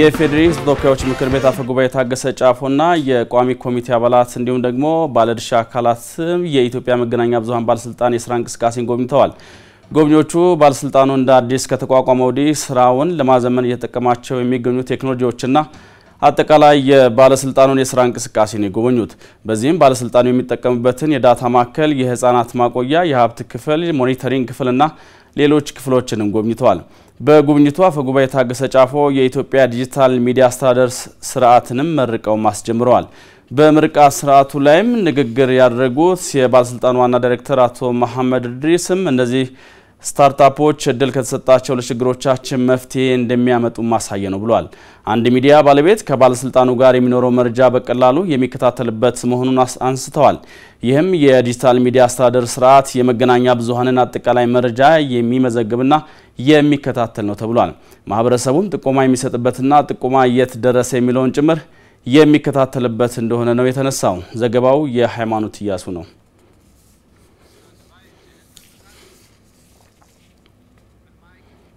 የኢፌዴሪ ሕዝብ ተወካዮች ምክር ቤት አፈ ጉባኤ ታገሰ ጫፎና የቋሚ ኮሚቴ አባላት እንዲሁም ደግሞ ባለድርሻ አካላት የኢትዮጵያ መገናኛ ብዙሀን ባለስልጣን የስራ እንቅስቃሴን ጎብኝተዋል። ጎብኚዎቹ ባለስልጣኑ እንደ አዲስ ከተቋቋመ ወዲህ ስራውን ለማዘመን እየተጠቀማቸው የሚገኙ ቴክኖሎጂዎችና አጠቃላይ የባለስልጣኑን የስራ እንቅስቃሴ ነው የጎበኙት። በዚህም ባለስልጣኑ የሚጠቀምበትን የዳታ ማዕከል፣ የህፃናት ማቆያ፣ የሀብት ክፍል፣ ሞኒተሪንግ ክፍልና ሌሎች ክፍሎችንም ጎብኝተዋል። በጉብኝቱ አፈጉባኤ ታገሰ ጫፎ የኢትዮጵያ ዲጂታል ሚዲያ አስተዳደር ስርዓትንም መርቀው አስጀምረዋል። በምርቃ ስርዓቱ ላይም ንግግር ያደረጉት የባለስልጣን ዋና ዳይሬክተር አቶ መሐመድ እድሪስም እነዚህ ስታርታፖች እድል ከተሰጣቸው ለችግሮቻችን መፍትሄ እንደሚያመጡ ማሳየ ነው ብሏል። አንድ ሚዲያ ባለቤት ከባለስልጣኑ ጋር የሚኖረው መረጃ በቀላሉ የሚከታተልበት መሆኑን አንስተዋል። ይህም የዲጂታል ሚዲያ አስተዳደር ስርዓት የመገናኛ ብዙሀንን አጠቃላይ መረጃ የሚመዘግብና የሚከታተል ነው ተብሏል። ማህበረሰቡም ጥቆማ የሚሰጥበትና ጥቆማ የት ደረሰ የሚለውን ጭምር የሚከታተልበት እንደሆነ ነው የተነሳው። ዘገባው የሃይማኖት እያሱ ነው።